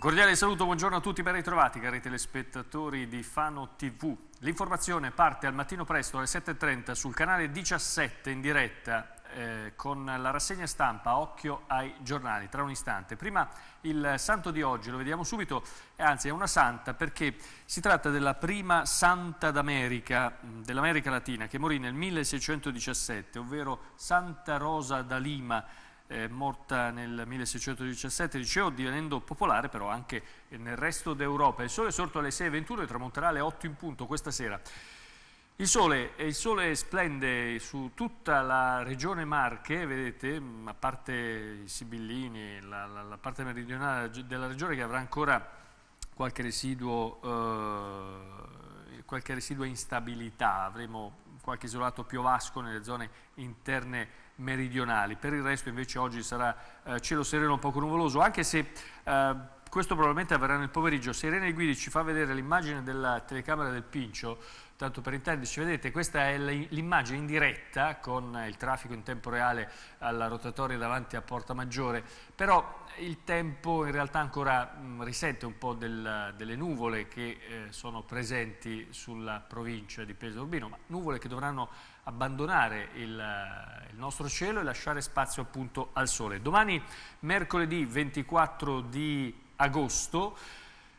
Un cordiale saluto, buongiorno a tutti, ben ritrovati cari telespettatori di Fano TV. L'informazione parte al mattino presto alle 7.30 sul canale 17 in diretta eh, con la rassegna stampa Occhio ai giornali tra un istante. Prima il santo di oggi, lo vediamo subito, eh, anzi è una santa perché si tratta della prima santa d'America, mm, dell'America Latina, che morì nel 1617, ovvero Santa Rosa da Lima, eh, morta nel 1617, dicevo, divenendo popolare però anche nel resto d'Europa. Il sole è sorto alle 6.21 e tramonterà alle 8 in punto questa sera. Il sole, il sole, splende su tutta la regione Marche, vedete, a parte i Sibillini, la, la, la parte meridionale della regione che avrà ancora qualche residuo eh, qualche residua instabilità, avremo qualche isolato piovasco nelle zone interne meridionali, per il resto invece oggi sarà eh, cielo sereno un poco nuvoloso, anche se eh, questo probabilmente avverrà nel pomeriggio, se Irene Guidi ci fa vedere l'immagine della telecamera del Pincio, tanto per intenderci, vedete questa è l'immagine in diretta con il traffico in tempo reale alla rotatoria davanti a Porta Maggiore, però il tempo in realtà ancora mh, risente un po' del, delle nuvole che eh, sono presenti sulla provincia di Pesaro Urbino, ma nuvole che dovranno abbandonare il, il, nostro cielo e lasciare spazio appunto al sole. Domani mercoledì 24 di agosto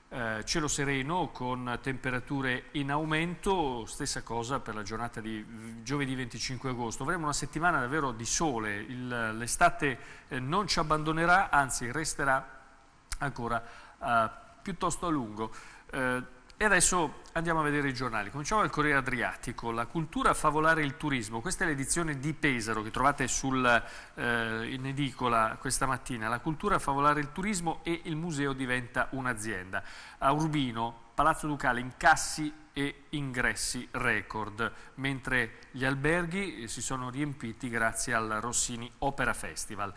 eh, cielo sereno con temperature in aumento, stessa cosa per la giornata di giovedì 25 agosto. Avremo una settimana davvero di sole, l'estate eh, non ci abbandonerà, anzi resterà ancora eh, piuttosto a lungo. Eh, e adesso andiamo a vedere i giornali. Cominciamo dal Corriere Adriatico. La cultura favolare il turismo. Questa è l'edizione di Pesaro che trovate sul, eh, in edicola questa mattina. La cultura favolare il turismo e il museo diventa un'azienda. A Urbino, Palazzo Ducale, incassi e ingressi record, mentre gli alberghi eh, si sono riempiti grazie al Rossini Opera Festival.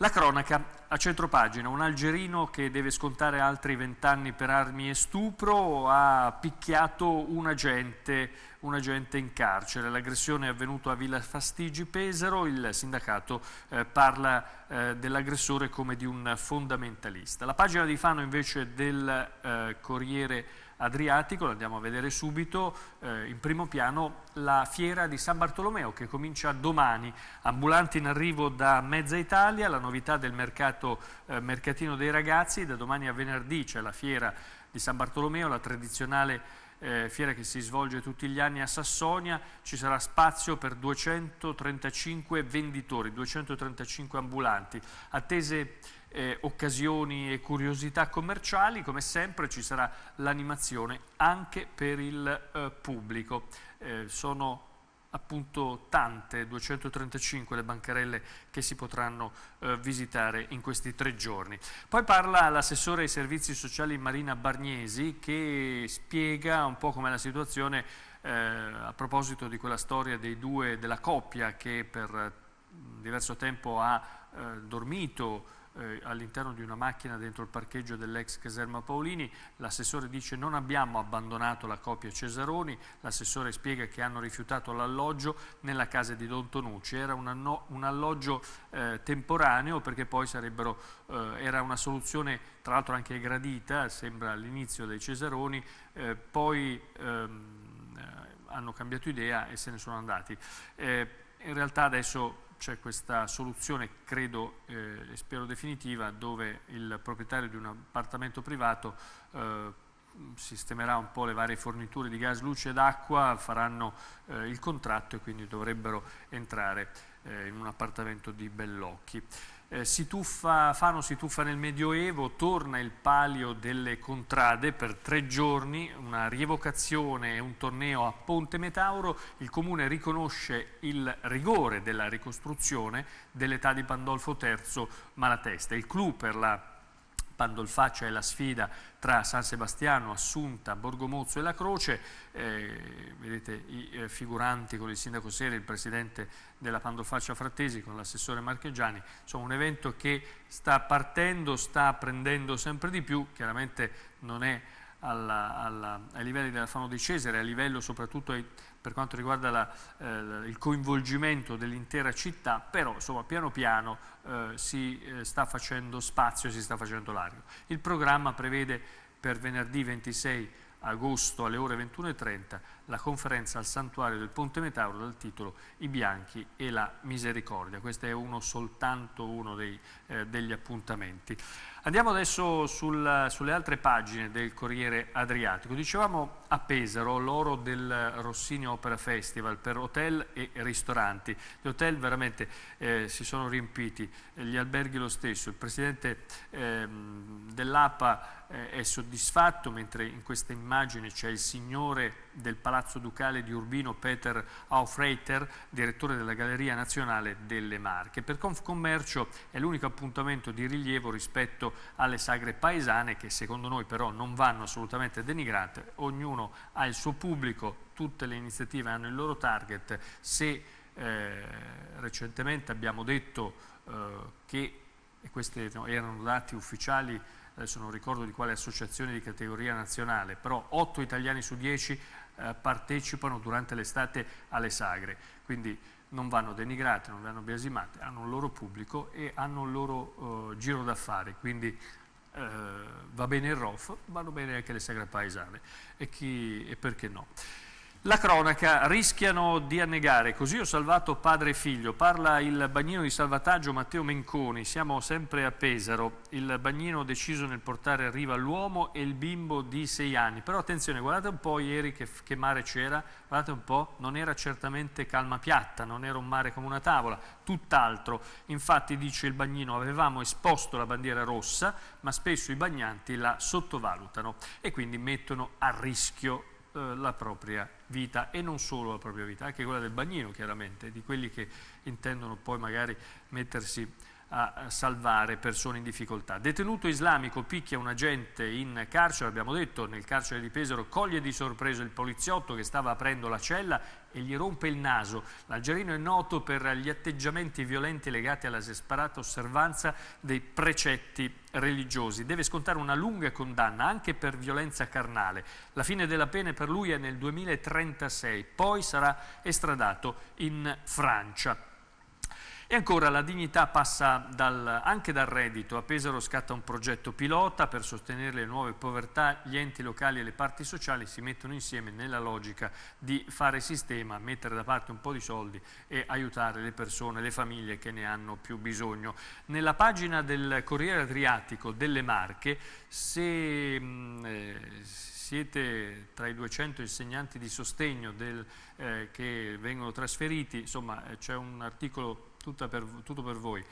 La cronaca a centropagina, un algerino che deve scontare altri vent'anni per armi e stupro ha picchiato un agente, un agente in carcere. L'aggressione è avvenuta a Villa Fastigi Pesaro, il sindacato eh, parla eh, dell'aggressore come di un fondamentalista. La pagina di Fano invece del eh, Corriere Adriatico, lo andiamo a vedere subito, eh, in primo piano la fiera di San Bartolomeo che comincia domani, ambulanti in arrivo da mezza Italia, la novità del mercato, eh, mercatino dei ragazzi, da domani a venerdì c'è la fiera di San Bartolomeo, la tradizionale eh, fiera che si svolge tutti gli anni a Sassonia, ci sarà spazio per 235 venditori, 235 ambulanti, attese eh, occasioni e curiosità commerciali, come sempre ci sarà l'animazione anche per il eh, pubblico. Eh, sono appunto tante, 235 le bancarelle che si potranno eh, visitare in questi tre giorni. Poi parla l'assessore ai servizi sociali Marina Bargnesi che spiega un po' com'è la situazione eh, a proposito di quella storia dei due, della coppia che per eh, diverso tempo ha eh, dormito eh, all'interno di una macchina dentro il parcheggio dell'ex caserma Paolini, l'assessore dice non abbiamo abbandonato la coppia Cesaroni, l'assessore spiega che hanno rifiutato l'alloggio nella casa di Don Tonucci, era un, anno, un alloggio eh, temporaneo perché poi sarebbero, eh, era una soluzione tra l'altro anche gradita, sembra all'inizio dei Cesaroni, eh, poi ehm, eh, hanno cambiato idea e se ne sono andati. Eh, in realtà adesso c'è questa soluzione, credo eh, e eh, spero definitiva, dove il proprietario di un appartamento privato eh, sistemerà un po' le varie forniture di gas, luce ed acqua, faranno eh, il contratto e quindi dovrebbero entrare eh, in un appartamento di Bellocchi. Eh, si tuffa, Fano si tuffa nel Medioevo, torna il palio delle contrade per tre giorni, una rievocazione e un torneo a Ponte Metauro, il comune riconosce il rigore della ricostruzione dell'età di Pandolfo III Malatesta. Il clou per la Pandolfaccia è la sfida tra San Sebastiano, Assunta, Borgomozzo e La Croce, eh, vedete i eh, figuranti con il sindaco Seri, il presidente della Pandolfaccia Frattesi con l'assessore Marcheggiani, insomma un evento che sta partendo, sta prendendo sempre di più, chiaramente non è alla, alla, ai livelli della Fano di Cesare, a livello soprattutto ai, per quanto riguarda la, eh, il coinvolgimento dell'intera città, però insomma, piano piano eh, si eh, sta facendo spazio e si sta facendo largo. Il programma prevede per venerdì 26 agosto alle ore 21.30 la conferenza al santuario del Ponte Metauro dal titolo I Bianchi e la Misericordia. Questo è uno soltanto uno dei, eh, degli appuntamenti. Andiamo adesso sul, sulle altre pagine del Corriere Adriatico. Dicevamo a Pesaro l'oro del Rossini Opera Festival per hotel e ristoranti. Gli hotel veramente eh, si sono riempiti, eh, gli alberghi lo stesso. Il presidente ehm, eh, dell'APA è soddisfatto, mentre in questa immagine c'è il signore del palazzo Palazzo Ducale di Urbino Peter Aufreiter, direttore della Galleria Nazionale delle Marche. Per Confcommercio è l'unico appuntamento di rilievo rispetto alle sagre paesane che secondo noi però non vanno assolutamente denigrate, ognuno ha il suo pubblico, tutte le iniziative hanno il loro target, se eh, recentemente abbiamo detto eh, che, e questi no, erano dati ufficiali, adesso non ricordo di quale associazione di categoria nazionale, però 8 italiani su 10 eh, partecipano durante l'estate alle sagre, quindi non vanno denigrate, non vanno biasimate, hanno un loro pubblico e hanno un loro eh, giro d'affari, quindi eh, va bene il ROF, vanno bene anche le sagre paesane e, chi, e perché no. La cronaca rischiano di annegare, così ho salvato padre e figlio, parla il bagnino di salvataggio Matteo Menconi, siamo sempre a Pesaro, il bagnino deciso nel portare a riva l'uomo e il bimbo di sei anni, però attenzione guardate un po' ieri che, che mare c'era, guardate un po', non era certamente calma piatta, non era un mare come una tavola, tutt'altro, infatti dice il bagnino avevamo esposto la bandiera rossa ma spesso i bagnanti la sottovalutano e quindi mettono a rischio eh, la propria vita e non solo la propria vita, anche quella del bagnino chiaramente, di quelli che intendono poi magari mettersi a salvare persone in difficoltà. Detenuto islamico picchia un agente in carcere, abbiamo detto, nel carcere di Pesaro, coglie di sorpresa il poliziotto che stava aprendo la cella e gli rompe il naso. L'algerino è noto per gli atteggiamenti violenti legati alla sesperata osservanza dei precetti religiosi. Deve scontare una lunga condanna anche per violenza carnale. La fine della pena per lui è nel 2036, poi sarà estradato in Francia. E ancora la dignità passa dal, anche dal reddito. A Pesaro scatta un progetto pilota per sostenere le nuove povertà. Gli enti locali e le parti sociali si mettono insieme nella logica di fare sistema, mettere da parte un po' di soldi e aiutare le persone, le famiglie che ne hanno più bisogno. Nella pagina del Corriere Adriatico delle Marche, se... Mh, mm, eh, siete tra i 200 insegnanti di sostegno del, eh, che vengono trasferiti, insomma eh, c'è un articolo per, tutto per voi.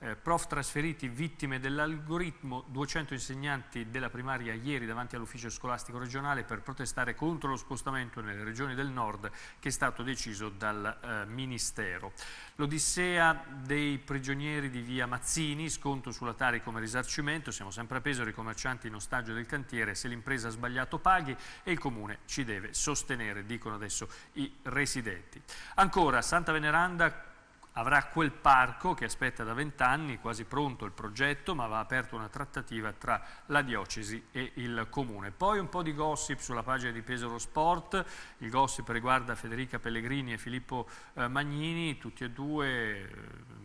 Eh, prof trasferiti vittime dell'algoritmo, 200 insegnanti della primaria ieri davanti all'ufficio scolastico regionale per protestare contro lo spostamento nelle regioni del nord che è stato deciso dal eh, Ministero. L'odissea dei prigionieri di via Mazzini, sconto sulla Tari come risarcimento, siamo sempre a peso, i commercianti in ostaggio del cantiere, se l'impresa ha sbagliato paghi e il Comune ci deve sostenere, dicono adesso i residenti. Ancora, Santa Veneranda avrà quel parco che aspetta da vent'anni, quasi pronto il progetto, ma va aperta una trattativa tra la diocesi e il comune. Poi un po' di gossip sulla pagina di Pesaro Sport, il gossip riguarda Federica Pellegrini e Filippo eh, Magnini, tutti e due eh,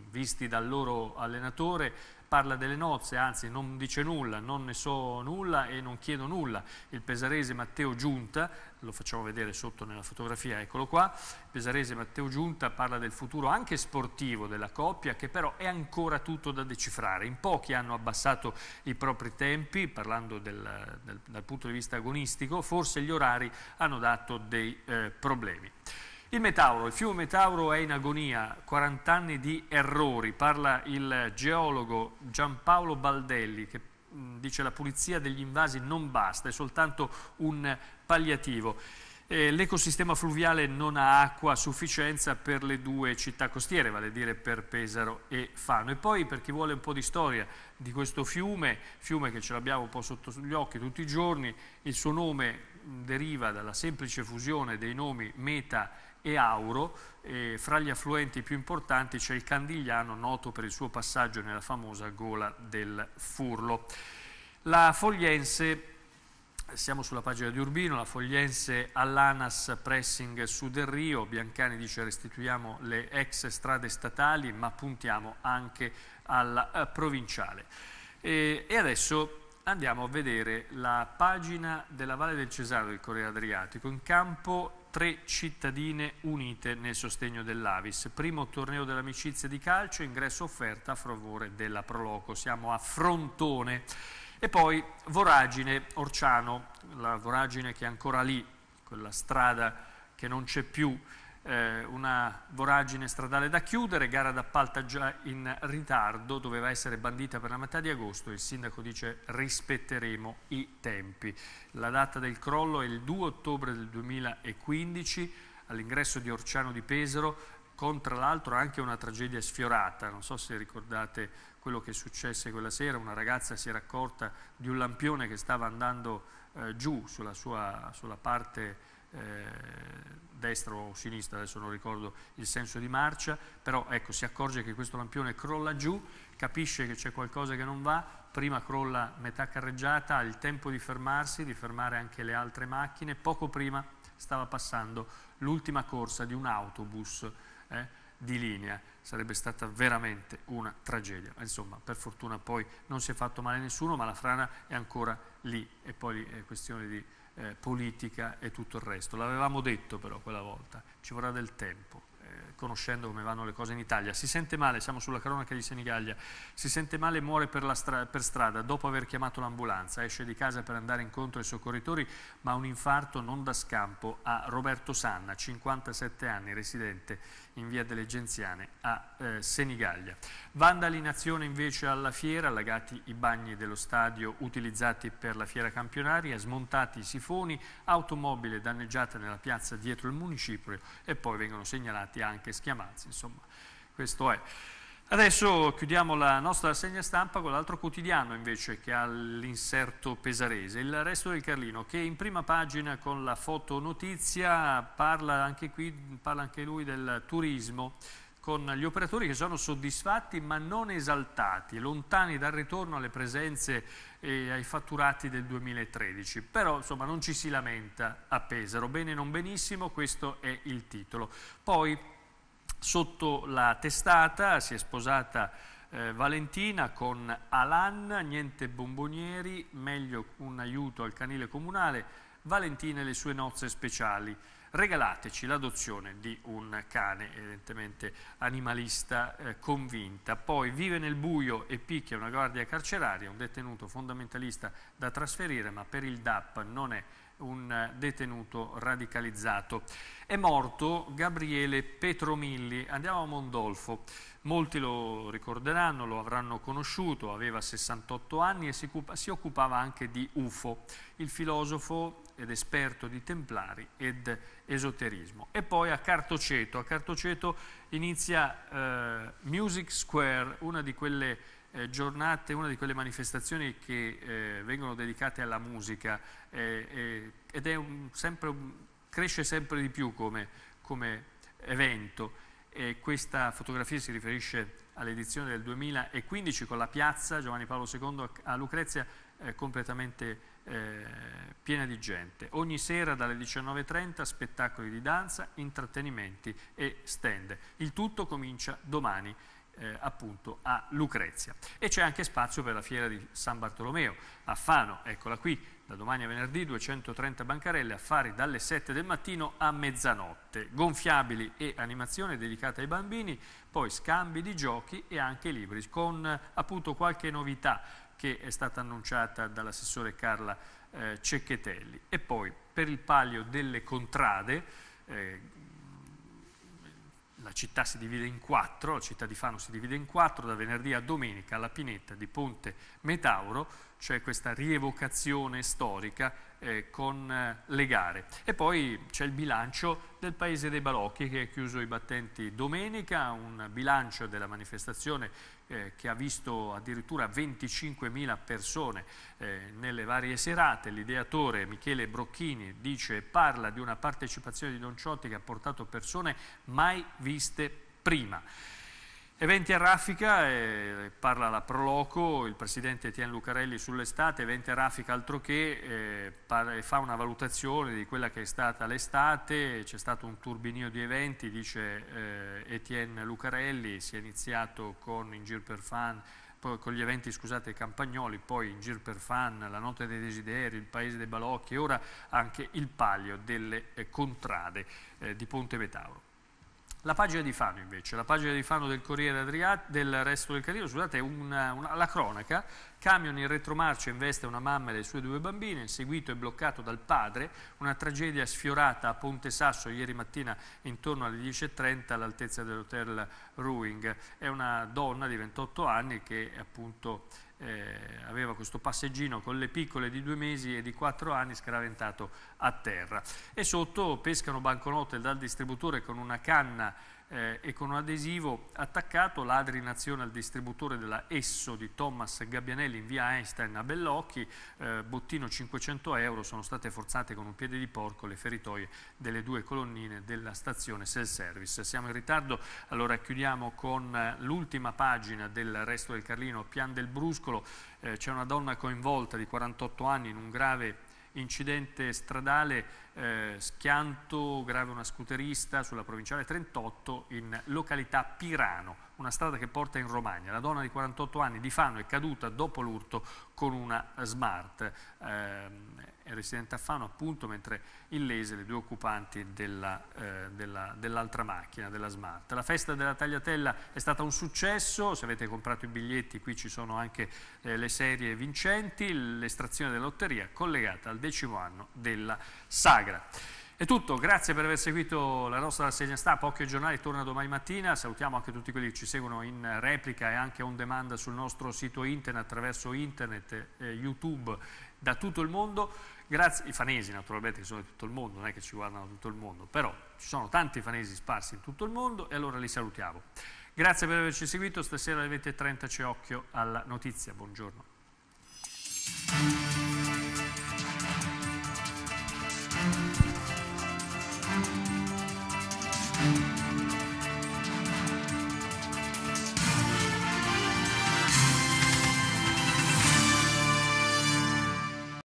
visti dal loro allenatore, parla delle nozze, anzi non dice nulla, non ne so nulla e non chiedo nulla. Il pesarese Matteo Giunta lo facciamo vedere sotto nella fotografia, eccolo qua, Pesarese Matteo Giunta parla del futuro anche sportivo della coppia che però è ancora tutto da decifrare, in pochi hanno abbassato i propri tempi parlando del, del, dal punto di vista agonistico, forse gli orari hanno dato dei eh, problemi. Il Metauro, il fiume Metauro è in agonia, 40 anni di errori, parla il geologo Giampaolo Baldelli che Mm, dice la pulizia degli invasi non basta, è soltanto un palliativo. Eh, l'ecosistema fluviale non ha acqua a sufficienza per le due città costiere, vale a dire per Pesaro e Fano. E poi per chi vuole un po' di storia di questo fiume, fiume che ce l'abbiamo un po' sotto gli occhi tutti i giorni, il suo nome mm, deriva dalla semplice fusione dei nomi Meta e e Auro, e fra gli affluenti più importanti c'è il Candigliano, noto per il suo passaggio nella famosa gola del Furlo. La Fogliense siamo sulla pagina di Urbino, la Fogliense all'ANAS pressing su Del Rio, Biancani dice restituiamo le ex strade statali ma puntiamo anche alla eh, provinciale. E, e adesso andiamo a vedere la pagina della Valle del Cesaro del Corriere Adriatico, in campo tre cittadine unite nel sostegno dell'Avis. Primo torneo dell'amicizia di calcio, ingresso offerta a favore della Proloco. Siamo a Frontone. E poi Voragine, Orciano, la voragine che è ancora lì, quella strada che non c'è più, eh, una voragine stradale da chiudere, gara d'appalto già in ritardo, doveva essere bandita per la metà di agosto, il sindaco dice rispetteremo i tempi. La data del crollo è il 2 ottobre del 2015 all'ingresso di Orciano di Pesaro con tra l'altro anche una tragedia sfiorata, non so se ricordate quello che successe quella sera, una ragazza si era accorta di un lampione che stava andando eh, giù sulla, sua, sulla parte eh, destra o sinistra, adesso non ricordo il senso di marcia, però ecco, si accorge che questo lampione crolla giù, capisce che c'è qualcosa che non va, prima crolla metà carreggiata, ha il tempo di fermarsi, di fermare anche le altre macchine, poco prima stava passando l'ultima corsa di un autobus eh, di linea, sarebbe stata veramente una tragedia. Insomma, per fortuna poi non si è fatto male a nessuno, ma la frana è ancora lì e poi è eh, questione di eh, politica e tutto il resto. L'avevamo detto però quella volta, ci vorrà del tempo conoscendo come vanno le cose in Italia, si sente male, siamo sulla cronaca di Senigallia, si sente male e muore per, stra per strada dopo aver chiamato l'ambulanza, esce di casa per andare incontro ai soccorritori, ma un infarto non dà scampo a Roberto Sanna, 57 anni, residente in via delle Genziane a eh, Senigallia. Vandali in azione invece alla fiera, allagati i bagni dello stadio utilizzati per la fiera campionaria, smontati i sifoni, automobile danneggiata nella piazza dietro il municipio e poi vengono segnalati Schiavati anche, schiamazzi, insomma, questo è. Adesso chiudiamo la nostra segna stampa con l'altro quotidiano invece che ha l'inserto pesarese, il resto del Carlino che in prima pagina con la fotonotizia parla anche qui, parla anche lui del turismo con gli operatori che sono soddisfatti ma non esaltati, lontani dal ritorno alle presenze e eh, ai fatturati del 2013. Però insomma non ci si lamenta a Pesaro, bene non benissimo, questo è il titolo. Poi sotto la testata si è sposata eh, Valentina con Alan, niente bombonieri, meglio un aiuto al canile comunale, Valentina e le sue nozze speciali regalateci l'adozione di un cane, evidentemente animalista eh, convinta. Poi vive nel buio e picchia una guardia carceraria, un detenuto fondamentalista da trasferire, ma per il DAP non è un detenuto radicalizzato. È morto Gabriele Petromilli, andiamo a Mondolfo, molti lo ricorderanno, lo avranno conosciuto, aveva 68 anni e si, si occupava anche di UFO, il filosofo ed esperto di templari ed esoterismo. E poi a Cartoceto, a Cartoceto inizia eh, Music Square, una di quelle eh, giornate, una di quelle manifestazioni che eh, vengono dedicate alla musica eh, eh ed un, sempre, un, cresce sempre di più come, come evento. E questa fotografia si riferisce all'edizione del 2015 con la piazza Giovanni Paolo II a Lucrezia eh, completamente eh, piena di gente. Ogni sera dalle 19.30 spettacoli di danza, intrattenimenti e stand. Il tutto comincia domani eh, appunto a Lucrezia. E c'è anche spazio per la fiera di San Bartolomeo a Fano, eccola qui, da domani a venerdì 230 bancarelle, affari dalle 7 del mattino a mezzanotte, gonfiabili e animazione dedicata ai bambini, poi scambi di giochi e anche libri, con appunto qualche novità che è stata annunciata dall'assessore Carla eh, Cecchettelli. E poi per il palio delle contrade, eh, la città si divide in quattro, la città di Fano si divide in quattro, da venerdì a domenica alla pinetta di Ponte Metauro c'è questa rievocazione storica eh, con eh, le gare. E poi c'è il bilancio del Paese dei Balocchi che è chiuso i battenti domenica, un bilancio della manifestazione eh, che ha visto addirittura 25.000 persone eh, nelle varie serate. L'ideatore Michele Brocchini dice e parla di una partecipazione di Don Ciotti che ha portato persone mai viste prima. Eventi a Raffica, eh, parla la Proloco, il presidente Etienne Lucarelli sull'estate, eventi a Raffica altro che, eh, pare, fa una valutazione di quella che è stata l'estate, c'è stato un turbinio di eventi, dice eh, Etienne Lucarelli, si è iniziato con in giro per fan, poi con gli eventi scusate campagnoli, poi in giro per fan, la notte dei desideri, il paese dei balocchi, e ora anche il palio delle eh, contrade eh, di Ponte Betauro. La pagina di Fano invece, la pagina di Fano del Corriere Adriat del resto del Carlino, scusate, è una, una, la cronaca, camion in retromarcia investe una mamma e le sue due bambine, inseguito e bloccato dal padre, una tragedia sfiorata a Ponte Sasso ieri mattina intorno alle 10.30 all'altezza dell'hotel Ruing, è una donna di 28 anni che appunto eh, aveva questo passeggino con le piccole di due mesi e di quattro anni scaraventato a terra. E sotto pescano banconote dal distributore con una canna eh, e con un adesivo attaccato ladri in azione al distributore della Esso di Thomas Gabbianelli in via Einstein a Bellocchi, eh, bottino 500 euro, sono state forzate con un piede di porco le feritoie delle due colonnine della stazione self-service. Siamo in ritardo, allora chiudiamo con eh, l'ultima pagina del resto del Carlino, Pian del Bruscolo, eh, c'è una donna coinvolta di 48 anni in un grave incidente stradale, eh, schianto grave una scooterista sulla provinciale 38 in località Pirano, una strada che porta in Romagna. La donna di 48 anni di Fano è caduta dopo l'urto con una smart. Eh, è residente a Fano appunto mentre illese le due occupanti dell'altra eh, della, dell macchina, della Smart. La festa della tagliatella è stata un successo, se avete comprato i biglietti qui ci sono anche eh, le serie vincenti, l'estrazione della lotteria collegata al decimo anno della sagra. È tutto, grazie per aver seguito la nostra rassegna stampa, Occhio Giornale torna domani mattina, salutiamo anche tutti quelli che ci seguono in replica e anche on demand sul nostro sito internet attraverso internet, eh, YouTube da tutto il mondo grazie, i fanesi naturalmente che sono di tutto il mondo, non è che ci guardano tutto il mondo, però ci sono tanti fanesi sparsi in tutto il mondo e allora li salutiamo. Grazie per averci seguito, stasera alle 20.30 c'è occhio alla notizia, buongiorno.